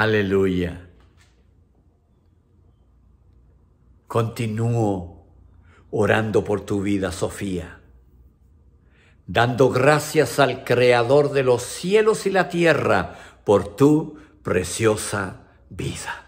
Aleluya. Continúo orando por tu vida, Sofía, dando gracias al Creador de los cielos y la tierra por tu preciosa vida.